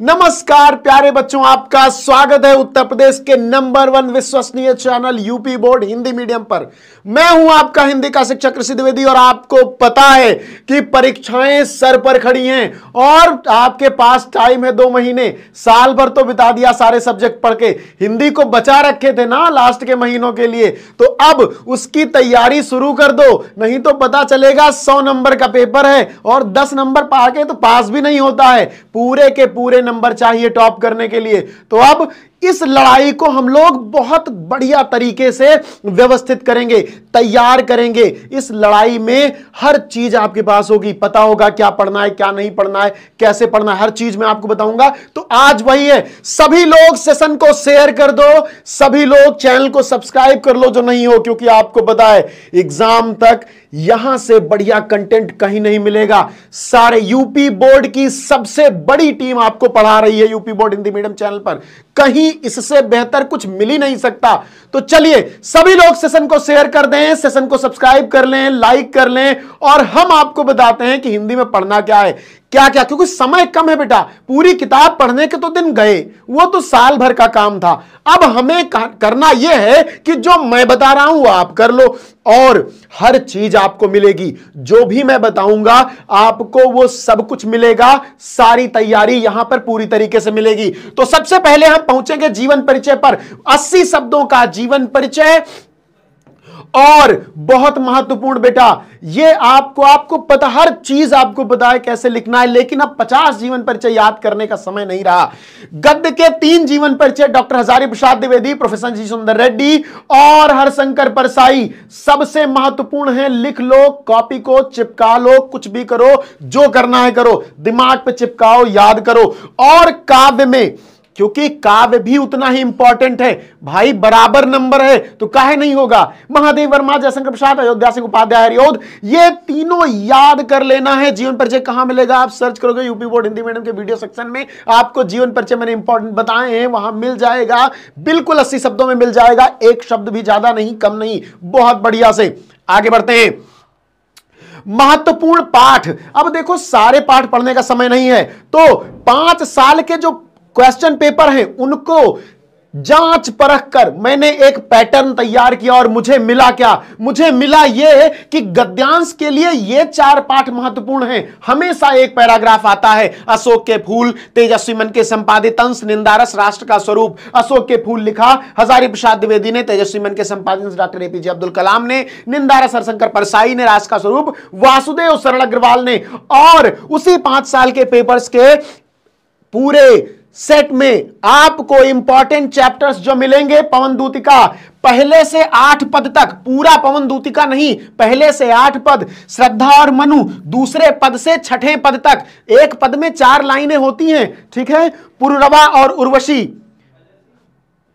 नमस्कार प्यारे बच्चों आपका स्वागत है उत्तर प्रदेश के नंबर वन विश्वसनीय channel UP board Hindi medium पर मैं हूं आपका हिंदी का शिक्षक कृषि द्विवेदी और आपको पता है कि परीक्षाएं सर पर खड़ी हैं और आपके पास टाइम है दो महीने साल भर तो बिता दिया सारे सब्जेक्ट पढ़ के हिंदी को बचा रखे थे ना लास्ट के महीनों के लिए तो अब उसकी तैयारी शुरू कर दो नहीं तो पता चलेगा सौ नंबर का पेपर है और दस नंबर पा के तो पास भी नहीं होता है पूरे के पूरे नंबर चाहिए टॉप करने के लिए तो अब इस लड़ाई को हम लोग बहुत बढ़िया तरीके से व्यवस्थित करेंगे तैयार करेंगे इस लड़ाई में हर चीज आपके पास होगी पता होगा क्या पढ़ना है क्या नहीं पढ़ना है कैसे पढ़ना है हर चीज मैं आपको बताऊंगा तो आज वही है सभी लोग सेशन को शेयर कर दो सभी लोग चैनल को सब्सक्राइब कर लो जो नहीं हो क्योंकि आपको बताए एग्जाम तक यहां से बढ़िया कंटेंट कहीं नहीं मिलेगा सारे यूपी बोर्ड की सबसे बड़ी टीम आपको पढ़ा रही है UP board Hindi medium channel पर कहीं इससे बेहतर कुछ मिल ही नहीं सकता तो चलिए सभी लोग सेशन को शेयर कर दें सेशन को सब्सक्राइब कर लें लाइक कर लें और हम आपको बताते हैं कि हिंदी में पढ़ना क्या है क्या क्या क्योंकि समय कम है बेटा पूरी किताब पढ़ने के तो दिन गए वो तो साल भर का काम था अब हमें करना यह है कि जो मैं बता रहा हूं आप कर लो और हर चीज आपको मिलेगी जो भी मैं बताऊंगा आपको वो सब कुछ मिलेगा सारी तैयारी यहां पर पूरी तरीके से मिलेगी तो सबसे पहले हम पहुंचेंगे जीवन परिचय पर 80 शब्दों का जीवन परिचय और बहुत महत्वपूर्ण बेटा ये आपको आपको पता हर चीज आपको पता है कैसे लिखना है लेकिन अब 50 जीवन परिचय याद करने का समय नहीं रहा गद्य के तीन जीवन परिचय doctor Hazari Prasad Dwivedi professor G Sundar Reddy और हरशंकर परसाई सबसे महत्वपूर्ण है लिख लो कॉपी को चिपका लो कुछ भी करो जो करना है करो दिमाग पर चिपकाओ याद करो और काव्य में क्योंकि काव्य भी उतना ही इंपॉर्टेंट है भाई बराबर नंबर है तो काहे नहीं होगा महादेव वर्मा जयशंकर प्रसाद अयोध्या सिंह उपाध्याय हरिओद ये तीनों याद कर लेना है जीवन परिचय कहां मिलेगा आप सर्च करोगे यूपी बोर्ड हिंदी मीडियम के वीडियो सेक्शन में आपको जीवन परिचय मैंने इंपॉर्टेंट बताए हैं वहां मिल जाएगा बिल्कुल अस्सी शब्दों में मिल जाएगा एक शब्द भी ज्यादा नहीं कम नहीं बहुत बढ़िया से आगे बढ़ते हैं महत्वपूर्ण पाठ अब देखो सारे पाठ पढ़ने का समय नहीं है तो पांच साल के जो क्वेश्चन पेपर हैं उनको जांच परख कर मैंने एक पैटर्न तैयार किया और मुझे मिला क्या मुझे मिला ये कि गद्यांश के लिए ये चार पाठ महत्वपूर्ण हैं हमेशा एक पैराग्राफ आता है अशोक के फूल तेजस्वी मन के संपादित अंश निंदारस राष्ट्र का स्वरूप अशोक के फूल लिखा हजारी प्रसाद द्विवेदी ने तेजस्वी मन के संपादित डॉक्टर एपीजे अब्दुल कलाम ने निंदारस हरशंकर परसाई ने राष्ट्र का स्वरूप वासुदेव शरण अग्रवाल ने और उसी पांच साल के पेपर्स के पूरे सेट में आपको इंपॉर्टेंट चैप्टर्स जो मिलेंगे पवन दूतिका पहले से आठ पद तक पूरा पवन दूतिका नहीं पहले से आठ पद श्रद्धा और मनु दूसरे पद से छठे पद तक एक पद में चार लाइनें होती हैं ठीक है पुरवा और उर्वशी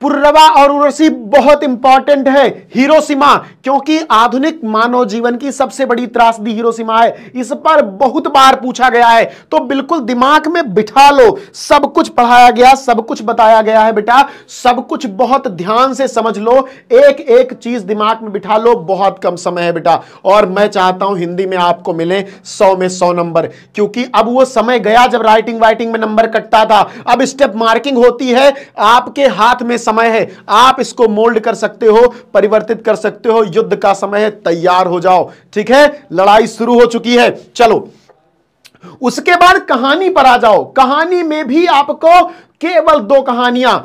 पुर्रवा और उर्वशी बहुत इंपॉर्टेंट है हिरोशिमा क्योंकि आधुनिक मानव जीवन की सबसे बड़ी त्रासदी हिरोशिमा है इस पर बहुत बार पूछा गया है तो बिल्कुल दिमाग में बिठा लो सब कुछ पढ़ाया गया सब कुछ बताया गया है बेटा सब कुछ बहुत ध्यान से समझ लो एक एक चीज दिमाग में बिठा लो बहुत कम समय है बेटा और मैं चाहता हूं हिंदी में आपको मिले सौ में सौ नंबर क्योंकि अब वो समय गया जब राइटिंग वाइटिंग में नंबर कटता था अब स्टेप मार्किंग होती है आपके हाथ में समय है आप इसको मोल्ड कर सकते हो परिवर्तित कर सकते हो युद्ध का समय है तैयार हो जाओ ठीक है लड़ाई शुरू हो चुकी है चलो उसके बाद कहानी पर आ जाओ कहानी में भी आपको केवल दो कहानियां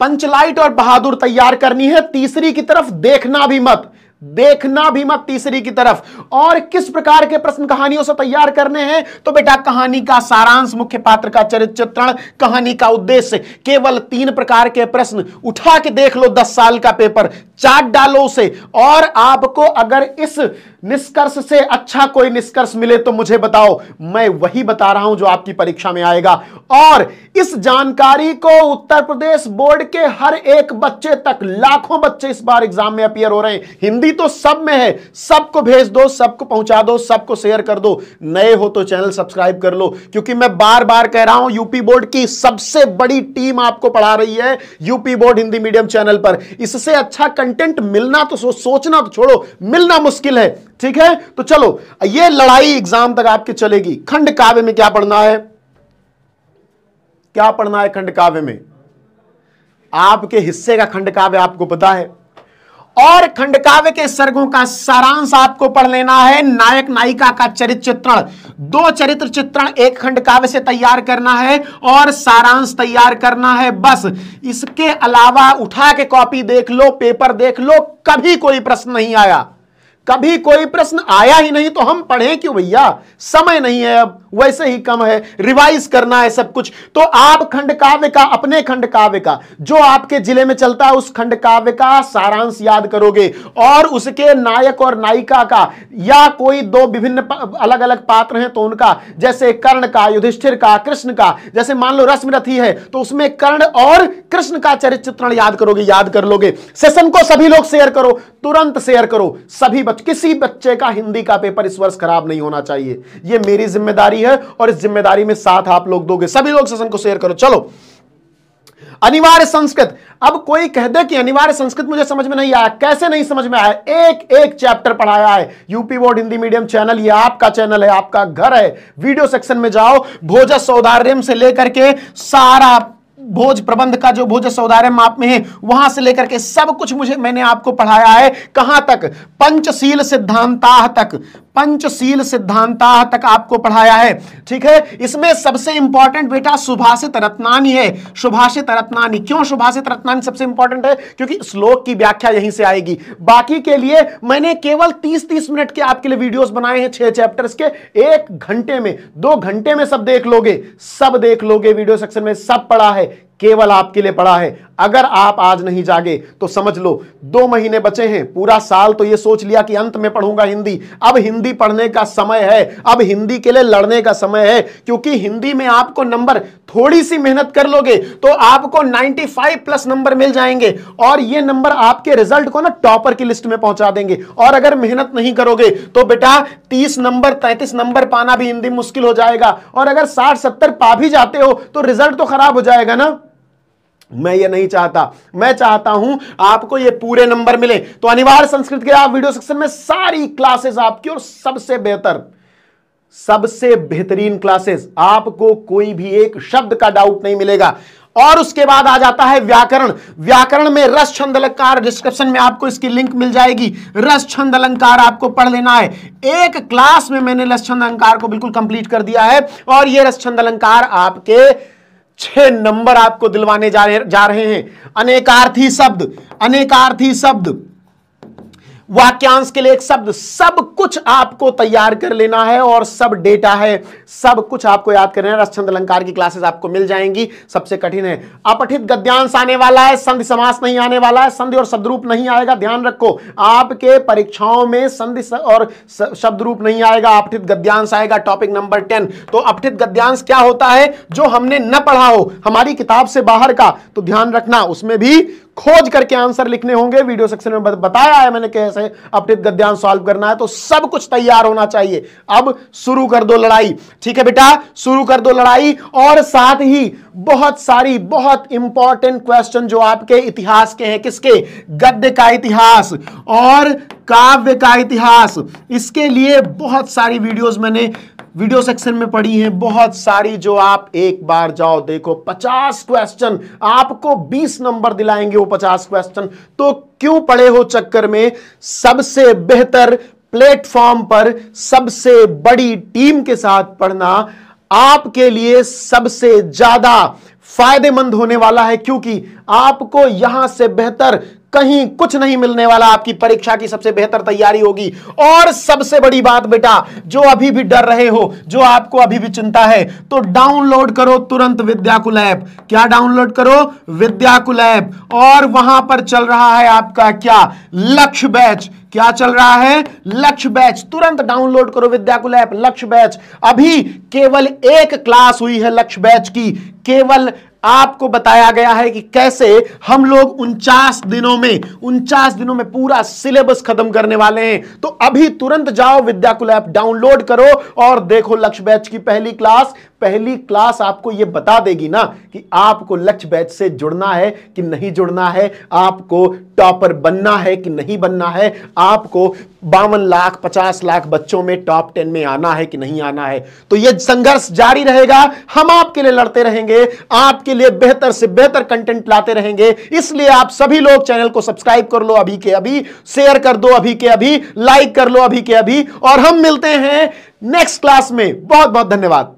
पंचलाइट और बहादुर तैयार करनी है तीसरी की तरफ देखना भी मत देखना भी मत तीसरी की तरफ और किस प्रकार के प्रश्न कहानियों से तैयार करने हैं तो बेटा कहानी का सारांश मुख्य पात्र का चरित्र चित्रण कहानी का उद्देश्य केवल तीन प्रकार के प्रश्न उठा के देख लो दस साल का पेपर चार्ट डालो उसे और आपको अगर इस निष्कर्ष से अच्छा कोई निष्कर्ष मिले तो मुझे बताओ मैं वही बता रहा हूं जो आपकी परीक्षा में आएगा और इस जानकारी को उत्तर प्रदेश बोर्ड के हर एक बच्चे तक लाखों बच्चे इस बार एग्जाम में अपियर हो रहे हैं हिंदी तो सब में है सबको भेज दो सबको पहुंचा दो सबको शेयर कर दो नए हो तो चैनल सब्सक्राइब कर लो क्योंकि मैं बार बार कह रहा हूं यूपी बोर्ड की सबसे बड़ी टीम आपको पढ़ा रही है UP board Hindi medium channel पर इससे अच्छा कंटेंट मिलना तो सो, सोचना तो छोड़ो मिलना मुश्किल है ठीक है तो चलो ये लड़ाई एग्जाम तक आपके चलेगी खंड काव्य में क्या पढ़ना है क्या पढ़ना है खंड काव्य में आपके हिस्से का खंड काव्य आपको पता है और खंड काव्य के सर्गों का सारांश आपको पढ़ लेना है नायक नायिका का चरित्र चित्रण दो चरित्र चित्रण एक खंड काव्य से तैयार करना है और सारांश तैयार करना है बस इसके अलावा उठा के कॉपी देख लो पेपर देख लो कभी कोई प्रश्न नहीं आया कभी कोई प्रश्न आया ही नहीं तो हम पढ़े क्यों भैया समय नहीं है अब वैसे ही कम है रिवाइज करना है सब कुछ तो आप खंड काव्य का अपने खंड काव्य का जो आपके जिले में चलता है उस खंड काव्य का सारांश याद करोगे और उसके नायक और नायिका का या कोई दो विभिन्न अलग अलग पात्र हैं तो उनका जैसे कर्ण का युधिष्ठिर का कृष्ण का जैसे मान लो रश्मि रथी है तो उसमें कर्ण और कृष्ण का चरित्र चित्रण याद करोगे याद कर लोगे सेशन को सभी लोग शेयर करो तुरंत शेयर करो सभी बच किसी बच्चे का हिंदी का पेपर इस वर्ष खराब नहीं होना चाहिए ये मेरी जिम्मेदारी है और इस जिम्मेदारी में साथ आप लोग दोगे सभी लोग सेशन को शेयर करो चलो अनिवार्य संस्कृत अब कोई कह दे कि अनिवार्य संस्कृत मुझे समझ में नहीं आया कैसे नहीं समझ में आया एक एक चैप्टर पढ़ाया है UP board Hindi medium channel ये आपका चैनल है आपका घर है वीडियो सेक्शन में जाओ भोजन सौदार्यम से लेकर के सारा भोज प्रबंध का जो भोज सौदार्य माप में है वहां से लेकर के सब कुछ मुझे मैंने आपको पढ़ाया है कहां तक पंचशील सिद्धांता तक पंचशील सिद्धांता तक आपको पढ़ाया है ठीक है इसमें सबसे इंपॉर्टेंट बेटा सुभाषित रत्नानी है सुभाषित रत्नानी क्यों सुभाषित रत्नानी सबसे इंपॉर्टेंट है क्योंकि श्लोक की व्याख्या यहीं से आएगी बाकी के लिए मैंने केवल 30-30 मिनट के आपके लिए वीडियोस बनाए हैं छह चैप्टर्स के एक घंटे में दो घंटे में सब देख लोगे सब देख लोगे वीडियो सेक्शन में सब पढ़ा है केवल आपके लिए पड़ा है अगर आप आज नहीं जागे तो समझ लो दो महीने बचे हैं पूरा साल तो ये सोच लिया कि अंत में पढ़ूंगा हिंदी अब हिंदी पढ़ने का समय है अब हिंदी के लिए लड़ने का समय है क्योंकि हिंदी में आपको नंबर थोड़ी सी मेहनत कर लोगे तो आपको 95 प्लस नंबर मिल जाएंगे और ये नंबर आपके रिजल्ट को ना टॉपर की लिस्ट में पहुंचा देंगे और अगर मेहनत नहीं करोगे तो बेटा तीस नंबर तैतीस नंबर पाना भी हिंदी मुश्किल हो जाएगा और अगर साठ सत्तर पा भी जाते हो तो रिजल्ट तो खराब हो जाएगा ना मैं ये नहीं चाहता मैं चाहता हूं आपको ये पूरे नंबर मिले तो अनिवार्य संस्कृत के आप वीडियो सेक्शन में सारी क्लासेस आपकी और सबसे बेहतर सबसे बेहतरीन क्लासेस आपको कोई भी एक शब्द का डाउट नहीं मिलेगा और उसके बाद आ जाता है व्याकरण व्याकरण में रस छंद अलंकार डिस्क्रिप्शन में आपको इसकी लिंक मिल जाएगी रस छंद अलंकार आपको पढ़ लेना है एक क्लास में मैंने रस छंद अलंकार को बिल्कुल कंप्लीट कर दिया है और यह रस छंद अलंकार आपके छह नंबर आपको दिलवाने जा रहे जा रहे हैं अनेकार्थी शब्द अनेकार्थी शब्द वाक्यांश के लिए एक शब्द सब कुछ आपको तैयार कर लेना है और सब डेटा है सब कुछ आपको याद करना है रसछंद अलंकार की क्लासेस आपको मिल जाएंगी सबसे कठिन है अपठित गद्यांश आने वाला है संधि समास नहीं आने वाला है संधि और शब्दरूप नहीं आएगा ध्यान रखो आपके परीक्षाओं में संधि और शब्द रूप नहीं आएगा अपठित गद्यांश आएगा टॉपिक नंबर टेन तो अपठित गद्यांश क्या होता है जो हमने न पढ़ा हो हमारी किताब से बाहर का तो ध्यान रखना उसमें भी खोज करके आंसर लिखने होंगे वीडियो सेक्शन में बताया है मैंने कैसे अपने गद्यांश सॉल्व करना है तो सब कुछ तैयार होना चाहिए अब शुरू कर दो लड़ाई ठीक है बेटा शुरू कर दो लड़ाई और साथ ही बहुत सारी बहुत इंपॉर्टेंट क्वेश्चन जो आपके इतिहास के हैं किसके गद्य का इतिहास और काव्य का इतिहास इसके लिए बहुत सारी वीडियोज मैंने वीडियो सेक्शन में पड़ी हैं बहुत सारी जो आप एक बार जाओ देखो पचास क्वेश्चन आपको बीस नंबर दिलाएंगे वो पचास क्वेश्चन तो क्यों पड़े हो चक्कर में सबसे बेहतर प्लेटफॉर्म पर सबसे बड़ी टीम के साथ पढ़ना आपके लिए सबसे ज्यादा फायदेमंद होने वाला है क्योंकि आपको यहां से बेहतर कहीं कुछ नहीं मिलने वाला आपकी परीक्षा की सबसे बेहतर तैयारी होगी और सबसे बड़ी बात बेटा जो अभी भी डर रहे हो जो आपको अभी भी चिंता है तो डाउनलोड करो तुरंत विद्याकुल ऐप क्या डाउनलोड करो विद्याकुल ऐप और वहां पर चल रहा है आपका क्या लक्ष्य बैच क्या चल रहा है लक्ष्य बैच तुरंत डाउनलोड करो विद्याकुल ऐप लक्ष्य बैच अभी केवल एक क्लास हुई है लक्ष्य बैच की केवल आपको बताया गया है कि कैसे हम लोग उनचास दिनों में उनचास दिनों में पूरा सिलेबस खत्म करने वाले हैं तो अभी तुरंत जाओ विद्याकुल ऐप डाउनलोड करो और देखो लक्ष्य बैच की पहली क्लास पहली क्लास आपको यह बता देगी ना कि आपको लक्ष्य बैच से जुड़ना है कि नहीं जुड़ना है आपको टॉपर बनना है कि नहीं बनना है आपको बावन लाख पचास लाख बच्चों में टॉप टेन में आना है कि नहीं आना है तो यह संघर्ष जारी रहेगा हम आपके लिए लड़ते रहेंगे आपके लिए बेहतर से बेहतर कंटेंट लाते रहेंगे इसलिए आप सभी लोग चैनल को सब्सक्राइब कर लो अभी के अभी शेयर कर दो अभी के अभी लाइक कर लो अभी के अभी और हम मिलते हैं नेक्स्ट क्लास में बहुत बहुत धन्यवाद